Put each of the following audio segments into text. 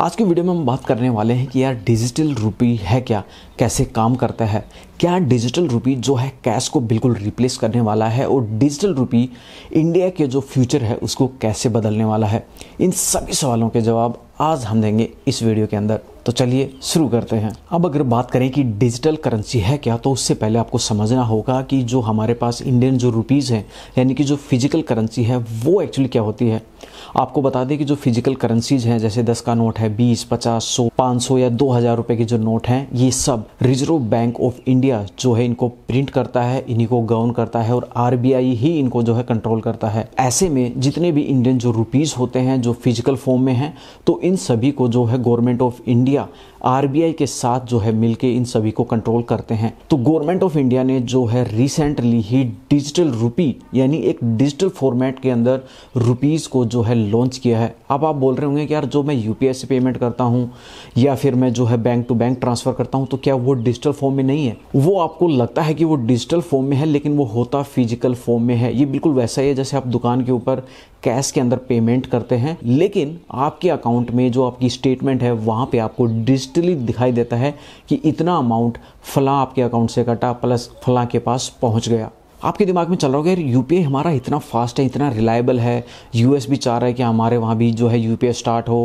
आज की वीडियो में हम बात करने वाले हैं कि यार डिजिटल रुपी है क्या कैसे काम करता है क्या डिजिटल रुपी जो है कैश को बिल्कुल रिप्लेस करने वाला है और डिजिटल रुपी इंडिया के जो फ्यूचर है उसको कैसे बदलने वाला है इन सभी सवालों के जवाब आज हम देंगे इस वीडियो के अंदर तो चलिए शुरू करते हैं अब अगर बात करें कि डिजिटल करेंसी है क्या तो उससे पहले आपको समझना होगा कि जो हमारे पास इंडियन जो रुपीज़ हैं यानी कि जो फिजिकल करेंसी है वो एक्चुअली क्या होती है आपको बता दें कि जो फिजिकल करेंसीज हैं जैसे 10 का नोट है 20, 50, सौ 500 या दो हज़ार रुपए के जो नोट हैं ये सब रिजर्व बैंक ऑफ इंडिया जो है इनको प्रिंट करता है इन्हीं को गवर्न करता है और आर ही इनको जो है कंट्रोल करता है ऐसे में जितने भी इंडियन जो रुपीज़ होते हैं जो फिजिकल फॉर्म में हैं तो इन सभी को जो है गवर्नमेंट ऑफ इंडिया आरबीआई के साथ जो है मिलके इन सभी को कंट्रोल करते हैं तो गवर्नमेंट ऑफ इंडिया ने जो है रिसेंटली ही डिजिटल रुपी यानी एक डिजिटल फॉर्मेट के अंदर रुपीज़ को जो है लॉन्च किया है अब आप बोल रहे होंगे कि यार जो मैं यूपीआई से पेमेंट करता हूँ या फिर मैं जो है बैंक टू बैंक ट्रांसफ़र करता हूँ तो क्या वो डिजिटल फॉर्म में नहीं है वो आपको लगता है कि वो डिजिटल फॉर्म में है लेकिन वो होता फिजिकल फॉर्म में है ये बिल्कुल वैसा ही है जैसे आप दुकान के ऊपर कैश के अंदर पेमेंट करते हैं लेकिन आपके अकाउंट में जो आपकी स्टेटमेंट है वहां पर आपको डिजिटल क्रिस्टली दिखाई देता है कि इतना अमाउंट फला आपके अकाउंट से कटा प्लस फला के पास पहुंच गया आपके दिमाग में चल रहा होगा यार यू हमारा इतना फास्ट है इतना रिलायबल है यू भी चाह रहा है कि हमारे वहाँ भी जो है यू स्टार्ट हो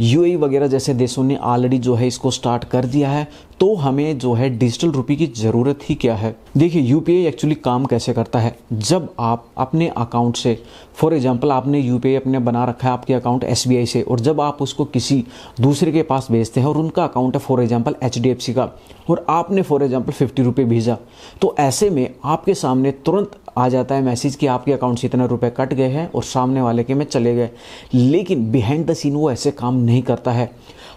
यू e वगैरह जैसे देशों ने ऑलरेडी जो है इसको स्टार्ट कर दिया है तो हमें जो है डिजिटल रुपये की ज़रूरत ही क्या है देखिए यूपीआई एक्चुअली काम कैसे करता है जब आप अपने अकाउंट से फॉर एग्जाम्पल आपने यूपीआई अपने बना रखा है आपके अकाउंट एस से और जब आप उसको किसी दूसरे के पास भेजते हैं और उनका अकाउंट है फॉर एग्जाम्पल एच का और आपने फॉर एग्जाम्पल फिफ्टी रुपये भेजा तो ऐसे में आपके सामने तुरंत आ जाता है मैसेज कि आपके अकाउंट से इतने रुपए कट गए हैं और सामने वाले के में चले गए लेकिन बिहाइंड द सीन वो ऐसे काम नहीं करता है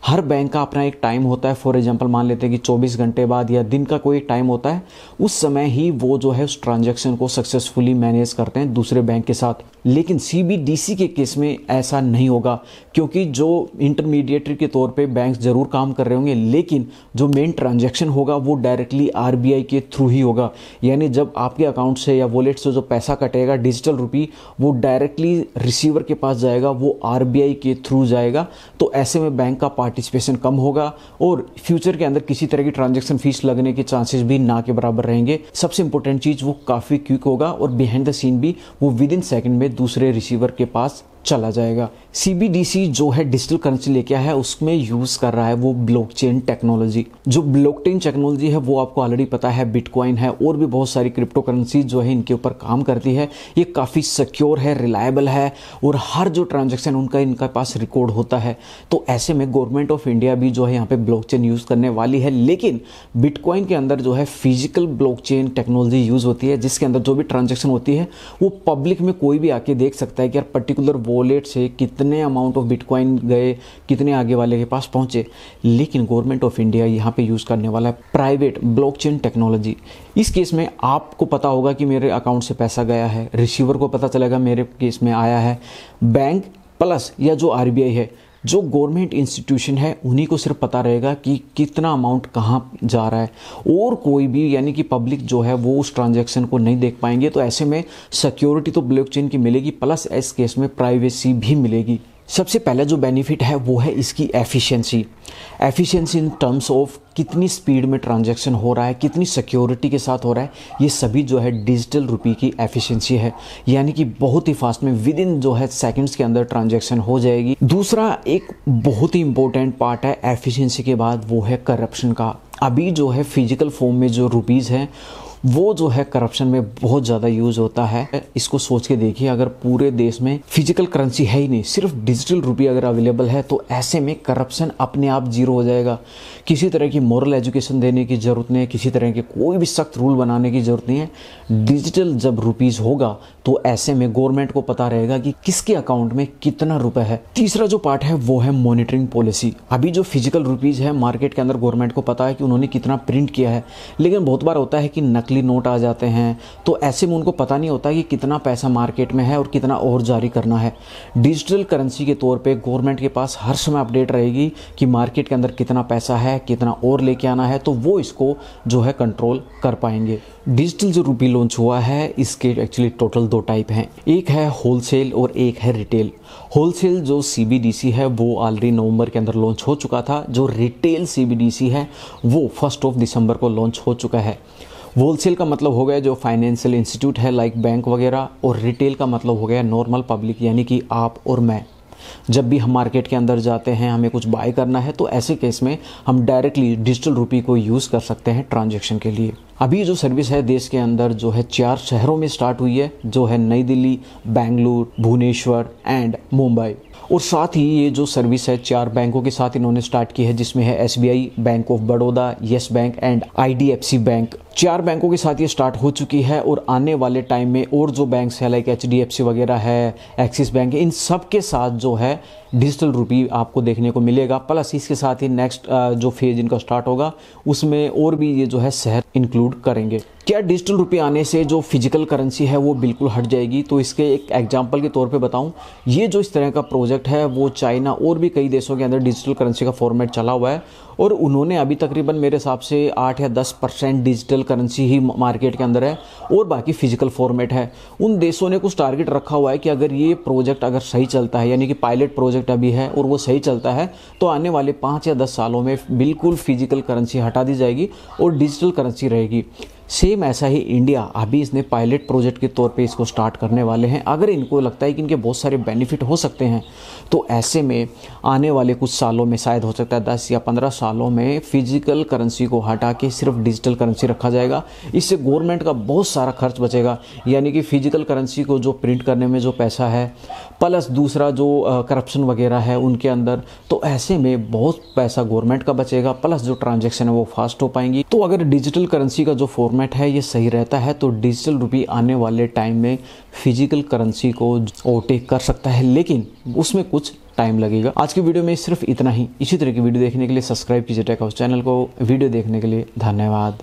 हर बैंक का अपना एक टाइम होता है फॉर एग्जाम्पल मान लेते हैं कि 24 घंटे बाद या दिन का कोई टाइम होता है उस समय ही वो जो है उस ट्रांजेक्शन को सक्सेसफुली मैनेज करते हैं दूसरे बैंक के साथ लेकिन सीबीडीसी के केस में ऐसा नहीं होगा क्योंकि जो इंटरमीडिएटरी के तौर पे बैंक ज़रूर काम कर रहे होंगे लेकिन जो मेन ट्रांजैक्शन होगा वो डायरेक्टली आरबीआई के थ्रू ही होगा यानी जब आपके अकाउंट से या वॉलेट से जो पैसा कटेगा डिजिटल रुपी वो डायरेक्टली रिसीवर के पास जाएगा वो आई के थ्रू जाएगा तो ऐसे में बैंक का पार्टिसिपेशन कम होगा और फ्यूचर के अंदर किसी तरह की ट्रांजेक्शन फीस लगने के चांसेस भी ना के बराबर रहेंगे सबसे इंपॉर्टेंट चीज़ वो काफ़ी क्विक होगा और बिहाइंड द सीन भी वो विद इन सेकेंड में दूसरे रिसीवर के पास चला जाएगा सी जो है डिजिटल करेंसी लेके आया है उसमें यूज़ कर रहा है वो ब्लॉकचेन टेक्नोलॉजी जो ब्लॉकचेन टेक्नोलॉजी है वो आपको ऑलरेडी पता है बिटकॉइन है और भी बहुत सारी क्रिप्टो करेंसी जो है इनके ऊपर काम करती है ये काफ़ी सिक्योर है रिलायबल है और हर जो ट्रांजेक्शन उनका इनका पास रिकॉर्ड होता है तो ऐसे में गवर्नमेंट ऑफ इंडिया भी जो है यहाँ पे ब्लॉक यूज़ करने वाली है लेकिन बिटकॉइन के अंदर जो है फिजिकल ब्लॉक टेक्नोलॉजी यूज़ होती है जिसके अंदर जो भी ट्रांजेक्शन होती है वो पब्लिक में कोई भी आके देख सकता है कि यार पर्टिकुलर वो वॉलेट से कितने अमाउंट ऑफ बिटकॉइन गए कितने आगे वाले के पास पहुंचे लेकिन गवर्नमेंट ऑफ इंडिया यहाँ पे यूज़ करने वाला है प्राइवेट ब्लॉकचेन टेक्नोलॉजी इस केस में आपको पता होगा कि मेरे अकाउंट से पैसा गया है रिसीवर को पता चलेगा मेरे केस में आया है बैंक प्लस या जो आर है जो गवर्नमेंट इंस्टीट्यूशन है उन्हीं को सिर्फ पता रहेगा कि कितना अमाउंट कहाँ जा रहा है और कोई भी यानी कि पब्लिक जो है वो उस ट्रांजेक्शन को नहीं देख पाएंगे तो ऐसे में सिक्योरिटी तो ब्लॉकचेन की मिलेगी प्लस इस केस में प्राइवेसी भी मिलेगी सबसे पहला जो बेनिफिट है वो है इसकी efficiency efficiency in terms of कितनी स्पीड में ट्रांजैक्शन हो रहा है कितनी सिक्योरिटी के साथ हो रहा है ये सभी जो है डिजिटल रुपी की एफिशिएंसी है यानी कि बहुत ही फास्ट में विद इन जो है सेकंड्स के अंदर ट्रांजैक्शन हो जाएगी दूसरा एक बहुत ही इंपॉर्टेंट पार्ट है एफिशिएंसी के बाद वो है करप्शन का अभी जो है फिजिकल फॉर्म में जो रुपीज़ हैं वो जो है करप्शन में बहुत ज़्यादा यूज होता है इसको सोच के देखिए अगर पूरे देश में फिजिकल करेंसी है ही नहीं सिर्फ डिजिटल रुपये अगर अवेलेबल है तो ऐसे में करप्शन अपने आप जीरो हो जाएगा किसी तरह की मॉरल एजुकेशन देने की ज़रूरत नहीं है किसी तरह के कोई भी सख्त रूल बनाने की ज़रूरत नहीं है डिजिटल जब रुपीज़ होगा तो ऐसे में गवर्नमेंट को पता रहेगा कि किसके अकाउंट में कितना रुपए है तीसरा जो पार्ट है वो है मॉनिटरिंग पॉलिसी अभी जो फिजिकल रुपीज है मार्केट के अंदर गवर्नमेंट को पता है कि उन्होंने कितना प्रिंट किया है लेकिन बहुत बार होता है कि नकली नोट आ जाते हैं तो ऐसे में उनको पता नहीं होता कि कितना पैसा मार्केट में है और कितना और जारी करना है डिजिटल करेंसी के तौर पर गवर्नमेंट के पास हर समय अपडेट रहेगी कि मार्केट के अंदर कितना पैसा है कितना और लेके आना है तो वो इसको जो है कंट्रोल कर पाएंगे डिजिटल जो रूपी लॉन्च हुआ है इसके एक्चुअली टोटल दो टाइप हैं एक है होलसेल और एक है रिटेल होलसेल जो सी है वो ऑलरेडी नवंबर के अंदर लॉन्च हो चुका था जो रिटेल सी है वो फर्स्ट ऑफ दिसंबर को लॉन्च हो चुका है होलसेल का मतलब हो गया जो फाइनेंशियल इंस्टीट्यूट है लाइक बैंक वगैरह और रिटेल का मतलब हो गया नॉर्मल पब्लिक यानी कि आप और मैं जब भी हम मार्केट के अंदर जाते हैं हमें कुछ बाय करना है तो ऐसे केस में हम डायरेक्टली डिजिटल रूपी को यूज़ कर सकते हैं ट्रांजेक्शन के लिए अभी जो सर्विस है देश के अंदर जो है चार शहरों में स्टार्ट हुई है जो है नई दिल्ली बेंगलुरु भुवनेश्वर एंड मुंबई और साथ ही ये जो सर्विस है चार बैंकों के साथ इन्होंने स्टार्ट की है जिसमें है S bank of Baroda yes bank and I bank चार बैंकों के साथ ये स्टार्ट हो चुकी है और आने वाले टाइम में और जो बैंक है लाइक एच वगैरह है एक्सिस बैंक इन सब के साथ जो है डिजिटल रूपी आपको देखने को मिलेगा प्लस इसके साथ ही नेक्स्ट जो फेज इनका स्टार्ट होगा उसमें और भी ये जो है शहर इंक्लूड करेंगे क्या डिजिटल रुपये आने से जो फिजिकल करेंसी है वो बिल्कुल हट जाएगी तो इसके एक एग्जाम्पल के तौर पे बताऊं ये जो इस तरह का प्रोजेक्ट है वो चाइना और भी कई देशों के अंदर डिजिटल करेंसी का फॉर्मेट चला हुआ है और उन्होंने अभी तकरीबन मेरे हिसाब से आठ या दस परसेंट डिजिटल करेंसी ही मार्केट के अंदर है और बाकी फिजिकल फॉर्मेट है उन देशों ने कुछ टारगेट रखा हुआ है कि अगर ये प्रोजेक्ट अगर सही चलता है यानी कि पायलट प्रोजेक्ट अभी है और वो सही चलता है तो आने वाले पाँच या दस सालों में बिल्कुल फिजिकल करेंसी हटा दी जाएगी और डिजिटल करेंसी रहेगी सेम ऐसा ही इंडिया अभी इसने पायलट प्रोजेक्ट के तौर पे इसको स्टार्ट करने वाले हैं अगर इनको लगता है कि इनके बहुत सारे बेनिफिट हो सकते हैं तो ऐसे में आने वाले कुछ सालों में शायद हो सकता है दस या पंद्रह सालों में फिजिकल करेंसी को हटा के सिर्फ डिजिटल करेंसी रखा जाएगा इससे गवर्नमेंट का बहुत सारा खर्च बचेगा यानी कि फिजिकल करेंसी को जो प्रिंट करने में जो पैसा है प्लस दूसरा जो करप्शन वगैरह है उनके अंदर तो ऐसे में बहुत पैसा गवर्नमेंट का बचेगा प्लस जो ट्रांजेक्शन है वो फास्ट हो पाएंगी तो अगर डिजिटल करेंसी का जो फॉर्मेट फॉर्मेट है ये सही रहता है तो डिजिटल रुपी आने वाले टाइम में फिजिकल करेंसी को ओवरटेक कर सकता है लेकिन उसमें कुछ टाइम लगेगा आज की वीडियो में सिर्फ इतना ही इसी तरह की वीडियो देखने के लिए सब्सक्राइब कीजिए टेक हाउस चैनल को वीडियो देखने के लिए धन्यवाद